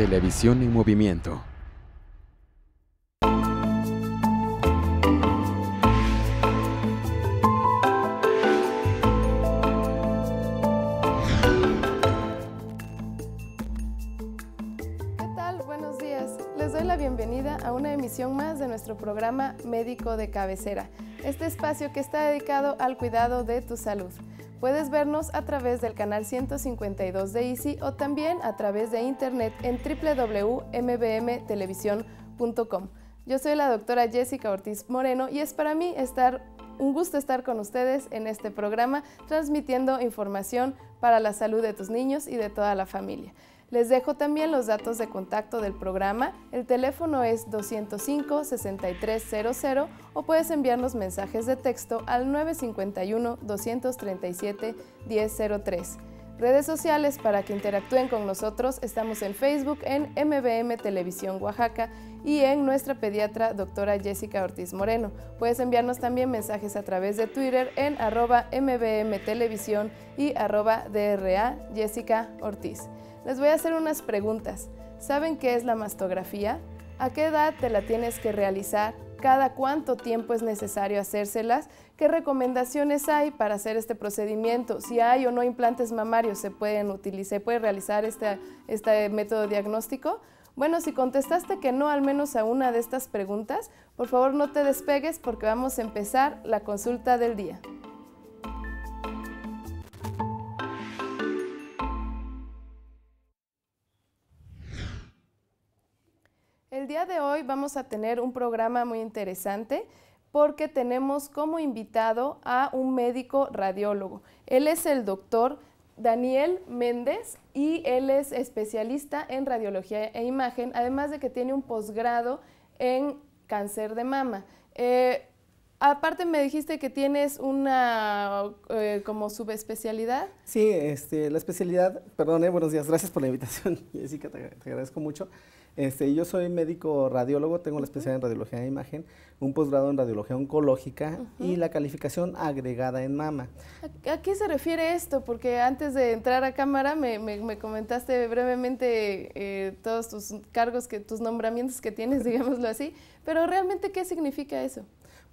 Televisión en movimiento. ¿Qué tal? Buenos días. Les doy la bienvenida a una emisión más de nuestro programa Médico de Cabecera, este espacio que está dedicado al cuidado de tu salud. Puedes vernos a través del canal 152 de Easy o también a través de internet en www.mbmtelevisión.com. Yo soy la doctora Jessica Ortiz Moreno y es para mí estar un gusto estar con ustedes en este programa transmitiendo información para la salud de tus niños y de toda la familia. Les dejo también los datos de contacto del programa. El teléfono es 205-6300 o puedes enviarnos mensajes de texto al 951-237-1003. Redes sociales para que interactúen con nosotros estamos en Facebook en MBM Televisión Oaxaca y en nuestra pediatra doctora Jessica Ortiz Moreno. Puedes enviarnos también mensajes a través de Twitter en arroba MBM Televisión y arroba DRA Jessica Ortiz. Les voy a hacer unas preguntas. ¿Saben qué es la mastografía? ¿A qué edad te la tienes que realizar? cada cuánto tiempo es necesario hacérselas, qué recomendaciones hay para hacer este procedimiento, si hay o no implantes mamarios, se pueden utilizar, se puede realizar este, este método diagnóstico. Bueno, si contestaste que no al menos a una de estas preguntas, por favor no te despegues porque vamos a empezar la consulta del día. día de hoy vamos a tener un programa muy interesante porque tenemos como invitado a un médico radiólogo. Él es el doctor Daniel Méndez y él es especialista en radiología e imagen, además de que tiene un posgrado en cáncer de mama. Eh, Aparte me dijiste que tienes una eh, como subespecialidad. Sí, este, la especialidad, perdón, eh, buenos días, gracias por la invitación, Jessica, te, agradezco mucho. Este, yo soy médico radiólogo, tengo la especialidad en radiología de imagen, un posgrado en radiología oncológica y la calificación agregada en mama. ¿A, qué se refiere esto? Porque antes de entrar a cámara me, comentaste brevemente eh, todos tus cargos, que, tus nombramientos que tienes, digámoslo así, pero realmente ¿qué significa eso?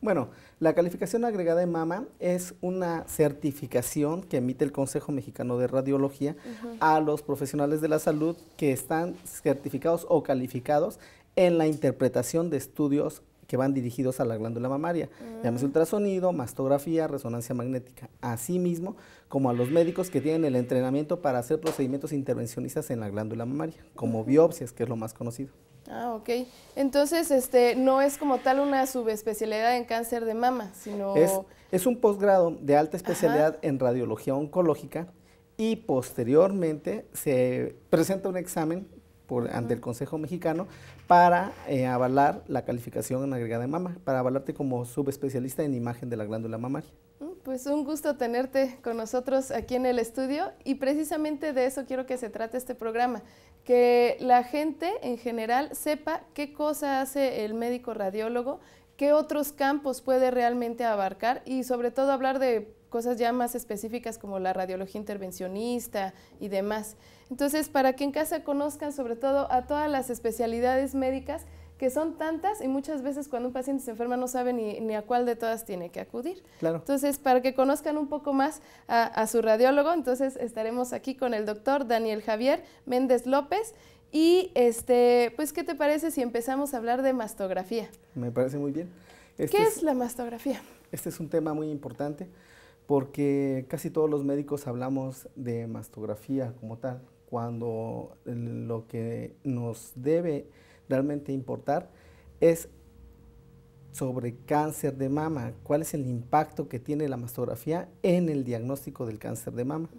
Bueno, la calificación agregada de mama es una certificación que emite el Consejo Mexicano de Radiología a los profesionales de la salud que están certificados o calificados en la interpretación de estudios que van dirigidos a la glándula mamaria. Uh ultrasonido, mastografía, resonancia magnética. Asimismo, como a los médicos que tienen el entrenamiento para hacer procedimientos intervencionistas en la glándula mamaria, como biopsias, que es lo más conocido. Ah, ok. Entonces, este, no es como tal una subespecialidad en cáncer de mama, sino... Es, un posgrado de alta especialidad en radiología oncológica y posteriormente se presenta un examen por, ante el Consejo Mexicano para eh, avalar la calificación en agregada de mama, para avalarte como subespecialista en imagen de la glándula mamaria. Pues un gusto tenerte con nosotros aquí en el estudio y precisamente de eso quiero que se trate este programa, que la gente en general sepa qué cosa hace el médico radiólogo, qué otros campos puede realmente abarcar y sobre todo hablar de cosas ya más específicas como la radiología intervencionista y demás. Entonces, para que en casa conozcan sobre todo a todas las especialidades médicas que son tantas y muchas veces cuando un paciente se enferma no sabe ni, a cuál de todas tiene que acudir. Claro. Entonces, para que conozcan un poco más a, su radiólogo, entonces estaremos aquí con el doctor Daniel Javier Méndez López. Y, este, pues, ¿qué te parece si empezamos a hablar de mastografía? Me parece muy bien. ¿Qué este es, es la mastografía? Este es un tema muy importante porque casi todos los médicos hablamos de mastografía como tal, cuando lo que nos debe realmente importar es sobre cáncer de mama, cuál es el impacto que tiene la mastografía en el diagnóstico del cáncer de mama.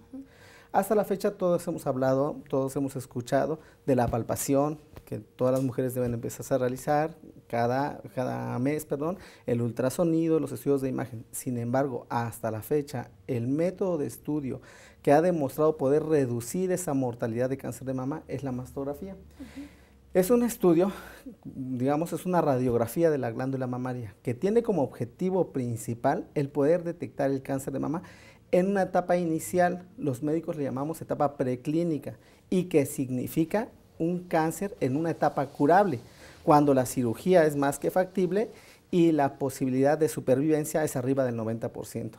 Hasta la fecha todos hemos hablado, todos hemos escuchado de la palpación que todas las mujeres deben empezar a realizar cada, cada mes, perdón, el ultrasonido, los estudios de imagen. Sin embargo, hasta la fecha, el método de estudio que ha demostrado poder reducir esa mortalidad de cáncer de mama es la mastografía. Es un estudio, digamos, es una radiografía de la glándula mamaria que tiene como objetivo principal el poder detectar el cáncer de mama en una etapa inicial, los médicos le llamamos etapa preclínica y que significa un cáncer en una etapa curable, cuando la cirugía es más que factible y la posibilidad de supervivencia es arriba del 90%.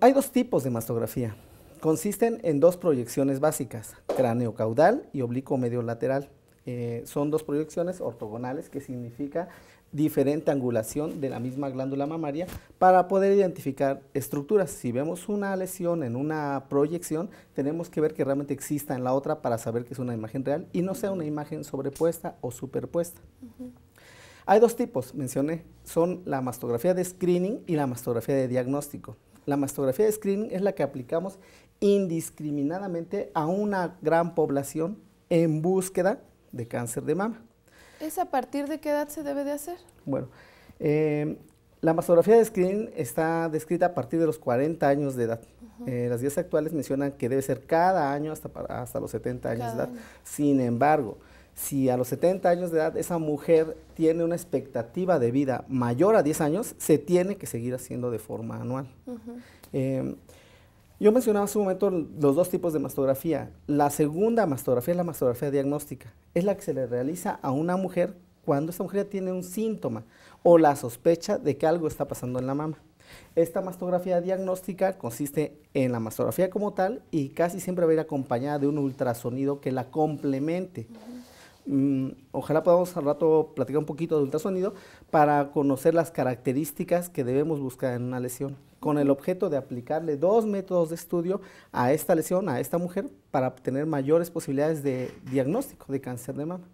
hay dos tipos de mastografía. Consisten en dos proyecciones básicas, cráneo caudal y oblicuo medio lateral. Eh, son dos proyecciones ortogonales, que significa diferente angulación de la misma glándula mamaria para poder identificar estructuras. Si vemos una lesión en una proyección, tenemos que ver que realmente exista en la otra para saber que es una imagen real y no sea una imagen sobrepuesta o superpuesta. Hay dos tipos, mencioné, son la mastografía de screening y la mastografía de diagnóstico. La mastografía de screening es la que aplicamos indiscriminadamente a una gran población en búsqueda de cáncer de mama. ¿Es a partir de qué edad se debe de hacer? Bueno, eh, la mastografía de screening está descrita a partir de los 40 años de edad. Eh, las guías actuales mencionan que debe ser cada año hasta, hasta los 70 años de edad. Sin embargo, si a los 70 años de edad esa mujer tiene una expectativa de vida mayor a 10 años, se tiene que seguir haciendo de forma anual. Yo mencionaba hace un momento los dos tipos de mastografía. La segunda mastografía es la mastografía diagnóstica. Es la que se le realiza a una mujer cuando esta mujer tiene un síntoma o la sospecha de que algo está pasando en la mama. Esta mastografía diagnóstica consiste en la mastografía como tal y casi siempre va a ir acompañada de un ultrasonido que la complemente. Mm, ojalá podamos al rato platicar un poquito de ultrasonido para conocer las características que debemos buscar en una lesión con el objeto de aplicarle dos métodos de estudio a esta lesión, a esta mujer, para obtener mayores posibilidades de diagnóstico de cáncer de mama.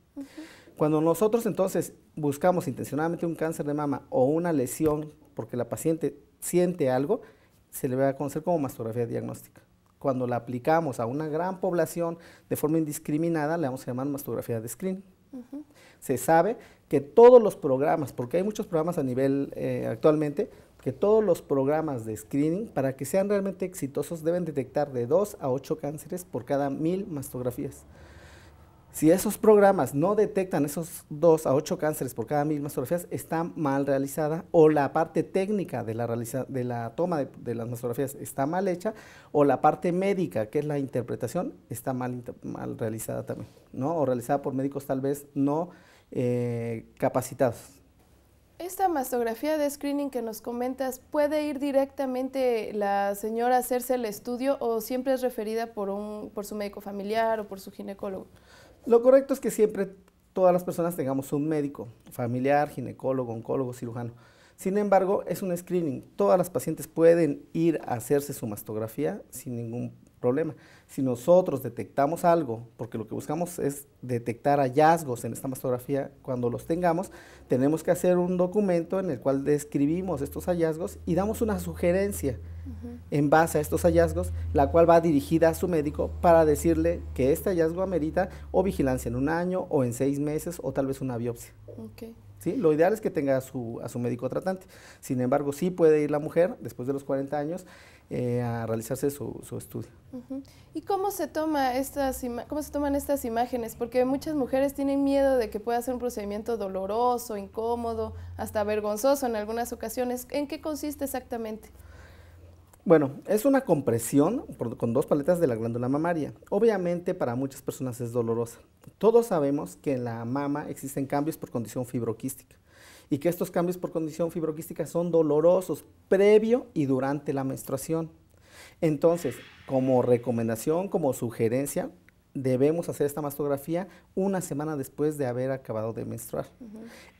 Cuando nosotros entonces buscamos intencionadamente un cáncer de mama o una lesión porque la paciente siente algo, se le va a conocer como mastografía diagnóstica. Cuando la aplicamos a una gran población de forma indiscriminada, le vamos a llamar mastografía de screen. Se sabe que todos los programas, porque hay muchos programas a nivel eh, actualmente, que todos los programas de screening, para que sean realmente exitosos, deben detectar de 2 a 8 cánceres por cada 1000 mastografías. Si esos programas no detectan esos 2 a 8 cánceres por cada 1000 mastografías, está mal realizada o la parte técnica de la, de la toma de, las mastografías está mal hecha o la parte médica, que es la interpretación, está mal, mal realizada también, O realizada por médicos tal vez no eh, capacitados. Esta mastografía de screening que nos comentas, ¿puede ir directamente la señora a hacerse el estudio o siempre es referida por, un, por su médico familiar o por su ginecólogo? Lo correcto es que siempre todas las personas tengamos un médico familiar, ginecólogo, oncólogo, cirujano. Sin embargo, es un screening. Todas las pacientes pueden ir a hacerse su mastografía sin ningún si nosotros detectamos algo, porque lo que buscamos es detectar hallazgos en esta mastografía, cuando los tengamos, tenemos que hacer un documento en el cual describimos estos hallazgos y damos una sugerencia en base a estos hallazgos, la cual va dirigida a su médico para decirle que este hallazgo amerita o vigilancia en un año o en seis meses o tal vez una biopsia. ¿Sí? Lo ideal es que tenga a su, a su médico tratante. Sin embargo, sí puede ir la mujer después de los 40 años eh, a realizarse su, estudio. ¿Y cómo se, toma estas cómo se toman estas imágenes? Porque muchas mujeres tienen miedo de que pueda ser un procedimiento doloroso, incómodo, hasta vergonzoso en algunas ocasiones. ¿En qué consiste exactamente? Bueno, es una compresión con dos paletas de la glándula mamaria. Obviamente para muchas personas es dolorosa. Todos sabemos que en la mama existen cambios por condición fibroquística y que estos cambios por condición fibroquística son dolorosos previo y durante la menstruación. Entonces, como recomendación, como sugerencia, debemos hacer esta mastografía una semana después de haber acabado de menstruar.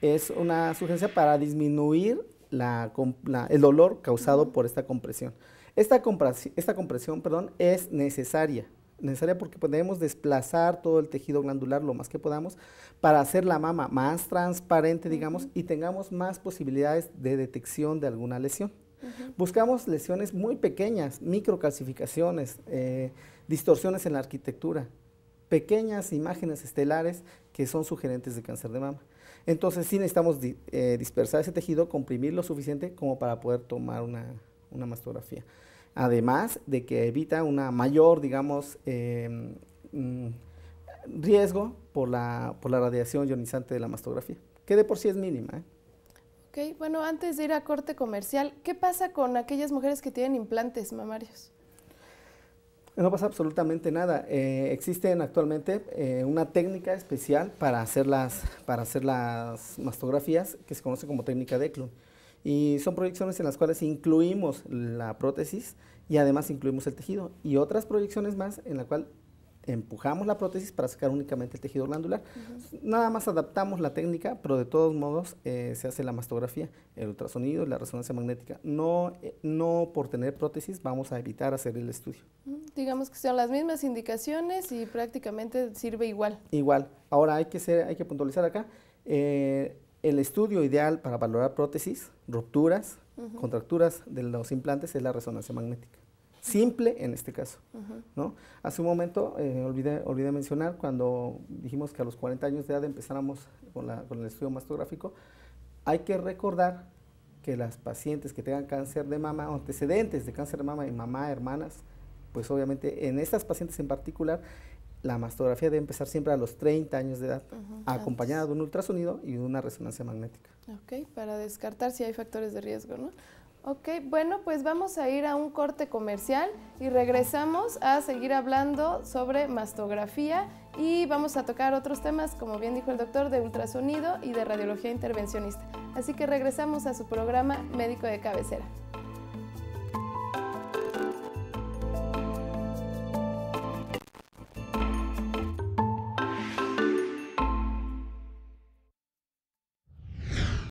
Es una sugerencia para disminuir el dolor causado por esta compresión. Esta compresión, esta compresión perdón, es necesaria necesaria porque podemos desplazar todo el tejido glandular lo más que podamos para hacer la mama más transparente, digamos, y tengamos más posibilidades de detección de alguna lesión. Buscamos lesiones muy pequeñas, microcalcificaciones, eh, distorsiones en la arquitectura, pequeñas imágenes estelares que son sugerentes de cáncer de mama. Entonces sí necesitamos eh, dispersar ese tejido, comprimir lo suficiente como para poder tomar una mastografía además de que evita una mayor, digamos, em, mm, riesgo por la, por la, radiación ionizante de la mastografía, que de por sí es mínima. ¿eh? Ok, bueno, antes de ir a corte comercial, ¿qué pasa con aquellas mujeres que tienen implantes mamarios? No pasa absolutamente nada. Existe eh, existen actualmente eh, una técnica especial para hacer, las, para hacer las mastografías que se conoce como técnica de Eklund. Y son proyecciones en las cuales incluimos la prótesis y además incluimos el tejido. Y otras proyecciones más en la cual empujamos la prótesis para sacar únicamente el tejido glandular. Nada más adaptamos la técnica, pero de todos modos eh, se hace la mastografía, el ultrasonido la resonancia magnética. No, eh, no por tener prótesis vamos a evitar hacer el estudio. Digamos que son las mismas indicaciones y prácticamente sirve igual. Igual. Ahora hay que, ser, hay que puntualizar acá. Eh, el estudio ideal para valorar prótesis, rupturas, contracturas de los implantes es la resonancia magnética. Simple en este caso. ¿no? Hace un momento eh, olvidé, olvidé, mencionar cuando dijimos que a los 40 años de edad empezáramos con, el estudio mastográfico, hay que recordar que las pacientes que tengan cáncer de mama antecedentes de cáncer de mama y mamá, hermanas, pues obviamente en estas pacientes en particular la mastografía debe empezar siempre a los 30 años de edad, acompañada de un ultrasonido y de una resonancia magnética. Ok, para descartar si hay factores de riesgo, ¿no? Ok, bueno, pues vamos a ir a un corte comercial y regresamos a seguir hablando sobre mastografía y vamos a tocar otros temas, como bien dijo el doctor, de ultrasonido y de radiología intervencionista. Así que regresamos a su programa Médico de Cabecera.